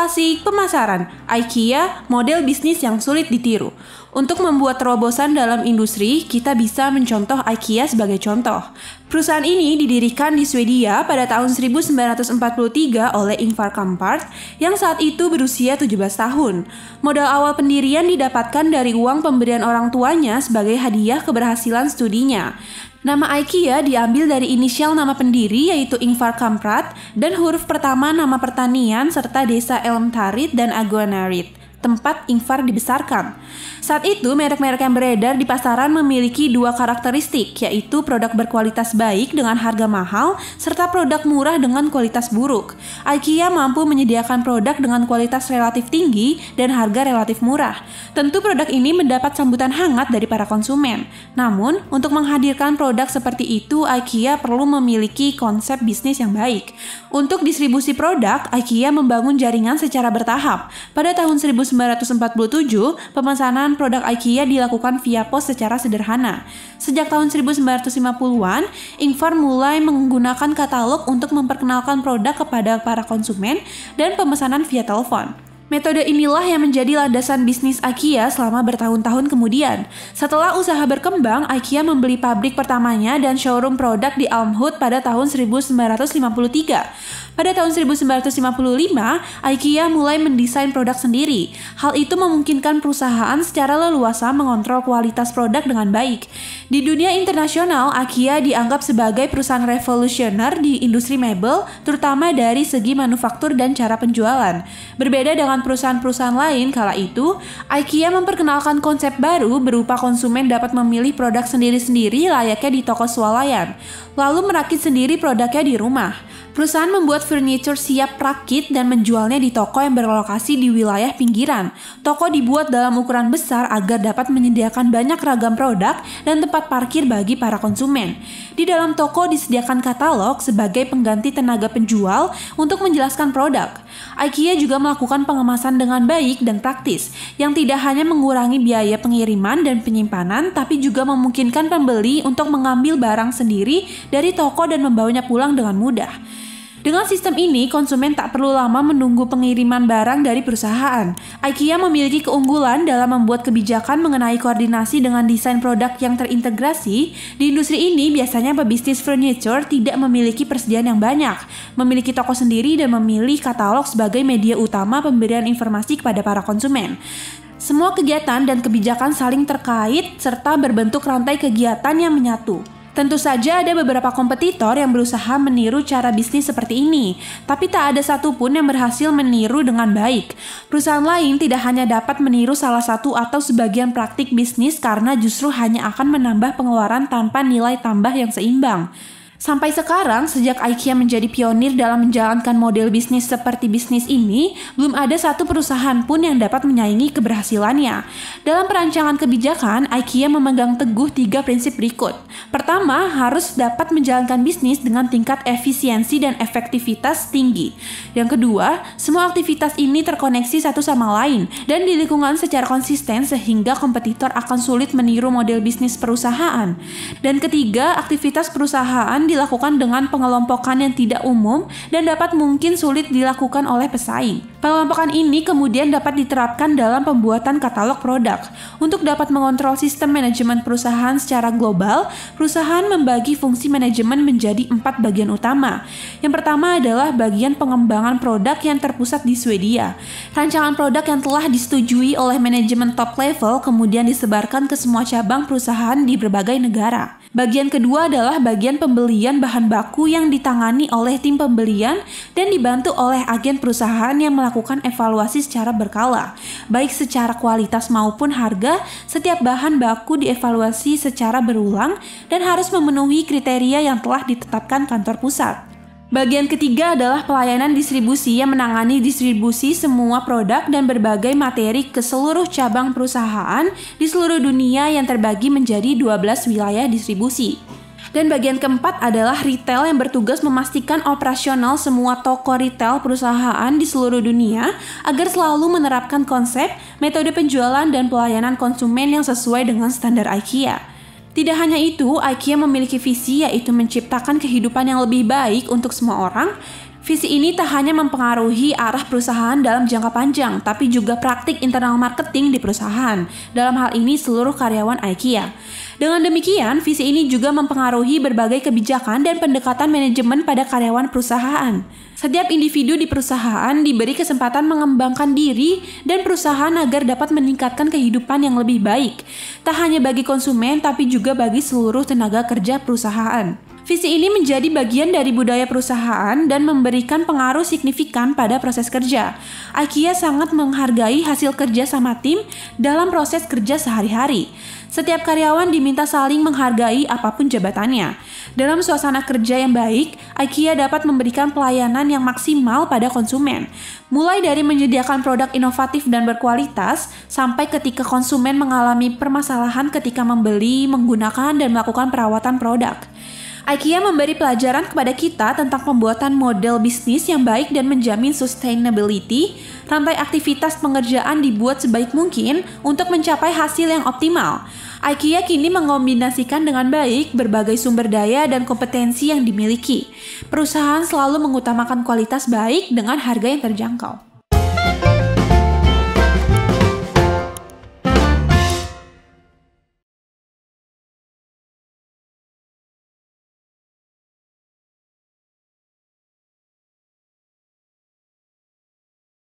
inovasi, pemasaran, IKEA model bisnis yang sulit ditiru. Untuk membuat terobosan dalam industri, kita bisa mencontoh IKEA sebagai contoh. Perusahaan ini didirikan di Swedia pada tahun 1943 oleh Ingvar Kampart yang saat itu berusia 17 tahun. Modal awal pendirian didapatkan dari uang pemberian orang tuanya sebagai hadiah keberhasilan studinya. Nama IKEA diambil dari inisial nama pendiri yaitu Ingvar Kamprad dan huruf pertama nama pertanian serta desa Elmtarit dan Aguanarit tempat Ingvar dibesarkan. Saat itu, merek-merek yang beredar di pasaran memiliki dua karakteristik, yaitu produk berkualitas baik dengan harga mahal, serta produk murah dengan kualitas buruk. IKEA mampu menyediakan produk dengan kualitas relatif tinggi dan harga relatif murah. Tentu produk ini mendapat sambutan hangat dari para konsumen. Namun, untuk menghadirkan produk seperti itu, IKEA perlu memiliki konsep bisnis yang baik. Untuk distribusi produk, IKEA membangun jaringan secara bertahap. Pada tahun 1990. 1947, pemesanan produk IKEA dilakukan via pos secara sederhana. Sejak tahun 1950-an, Ingvar mulai menggunakan katalog untuk memperkenalkan produk kepada para konsumen dan pemesanan via telepon. Metode inilah yang menjadi landasan bisnis IKEA selama bertahun-tahun kemudian. Setelah usaha berkembang, IKEA membeli pabrik pertamanya dan showroom produk di Elmwood pada tahun 1953. Pada tahun 1955, IKEA mulai mendesain produk sendiri. Hal itu memungkinkan perusahaan secara leluasa mengontrol kualitas produk dengan baik. Di dunia internasional, IKEA dianggap sebagai perusahaan revolusioner di industri mebel, terutama dari segi manufaktur dan cara penjualan. Berbeda dengan perusahaan-perusahaan lain kala itu, IKEA memperkenalkan konsep baru berupa konsumen dapat memilih produk sendiri-sendiri layaknya di toko swalayan, lalu merakit sendiri produknya di rumah. Perusahaan membuat furniture siap rakit dan menjualnya di toko yang berlokasi di wilayah pinggiran. Toko dibuat dalam ukuran besar agar dapat menyediakan banyak ragam produk dan tempat parkir bagi para konsumen. Di dalam toko disediakan katalog sebagai pengganti tenaga penjual untuk menjelaskan produk. IKEA juga melakukan pengemasan dengan baik dan praktis, yang tidak hanya mengurangi biaya pengiriman dan penyimpanan, tapi juga memungkinkan pembeli untuk mengambil barang sendiri dari toko dan membawanya pulang dengan mudah. Dengan sistem ini, konsumen tak perlu lama menunggu pengiriman barang dari perusahaan. IKEA memiliki keunggulan dalam membuat kebijakan mengenai koordinasi dengan desain produk yang terintegrasi. Di industri ini, biasanya pebisnis furniture tidak memiliki persediaan yang banyak, memiliki toko sendiri dan memilih katalog sebagai media utama pemberian informasi kepada para konsumen. Semua kegiatan dan kebijakan saling terkait serta berbentuk rantai kegiatan yang menyatu. Tentu saja ada beberapa kompetitor yang berusaha meniru cara bisnis seperti ini, tapi tak ada satupun yang berhasil meniru dengan baik. Perusahaan lain tidak hanya dapat meniru salah satu atau sebagian praktik bisnis karena justru hanya akan menambah pengeluaran tanpa nilai tambah yang seimbang. Sampai sekarang, sejak IKEA menjadi pionir dalam menjalankan model bisnis seperti bisnis ini, belum ada satu perusahaan pun yang dapat menyaingi keberhasilannya. Dalam perancangan kebijakan, IKEA memegang teguh tiga prinsip berikut. Pertama, harus dapat menjalankan bisnis dengan tingkat efisiensi dan efektivitas tinggi. Yang kedua, semua aktivitas ini terkoneksi satu sama lain dan di lingkungan secara konsisten sehingga kompetitor akan sulit meniru model bisnis perusahaan. Dan ketiga, aktivitas perusahaan dilakukan dengan pengelompokan yang tidak umum dan dapat mungkin sulit dilakukan oleh pesaing. Pengelompokan ini kemudian dapat diterapkan dalam pembuatan katalog produk. Untuk dapat mengontrol sistem manajemen perusahaan secara global, perusahaan membagi fungsi manajemen menjadi empat bagian utama. Yang pertama adalah bagian pengembangan produk yang terpusat di Swedia. Rancangan produk yang telah disetujui oleh manajemen top level kemudian disebarkan ke semua cabang perusahaan di berbagai negara. Bagian kedua adalah bagian pembelian bahan baku yang ditangani oleh tim pembelian dan dibantu oleh agen perusahaan yang melakukan evaluasi secara berkala, baik secara kualitas maupun harga. Setiap bahan baku dievaluasi secara berulang dan harus memenuhi kriteria yang telah ditetapkan kantor pusat. Bagian ketiga adalah pelayanan distribusi yang menangani distribusi semua produk dan berbagai materi ke seluruh cabang perusahaan di seluruh dunia yang terbagi menjadi 12 wilayah distribusi. Dan bagian keempat adalah retail yang bertugas memastikan operasional semua toko retail perusahaan di seluruh dunia agar selalu menerapkan konsep, metode penjualan, dan pelayanan konsumen yang sesuai dengan standar IKEA. Tidak hanya itu, IKEA memiliki visi yaitu menciptakan kehidupan yang lebih baik untuk semua orang. Visi ini tak hanya mempengaruhi arah perusahaan dalam jangka panjang, tapi juga praktik internal marketing di perusahaan. Dalam hal ini seluruh karyawan IKEA. Dengan demikian, visi ini juga mempengaruhi berbagai kebijakan dan pendekatan manajemen pada karyawan perusahaan. Setiap individu di perusahaan diberi kesempatan mengembangkan diri dan perusahaan agar dapat meningkatkan kehidupan yang lebih baik, tak hanya bagi konsumen tapi juga bagi seluruh tenaga kerja perusahaan. Visi ini menjadi bagian dari budaya perusahaan dan memberikan pengaruh signifikan pada proses kerja. IKEA sangat menghargai hasil kerja sama tim dalam proses kerja sehari-hari. Setiap karyawan diminta saling menghargai apapun jabatannya. Dalam suasana kerja yang baik, IKEA dapat memberikan pelayanan yang maksimal pada konsumen, mulai dari menyediakan produk inovatif dan berkualitas sampai ketika konsumen mengalami permasalahan ketika membeli, menggunakan, dan melakukan perawatan produk. IKEA memberi pelajaran kepada kita tentang pembuatan model bisnis yang baik dan menjamin sustainability, rantai aktivitas pengerjaan dibuat sebaik mungkin untuk mencapai hasil yang optimal. IKEA kini mengombinasikan dengan baik berbagai sumber daya dan kompetensi yang dimiliki. Perusahaan selalu mengutamakan kualitas baik dengan harga yang terjangkau.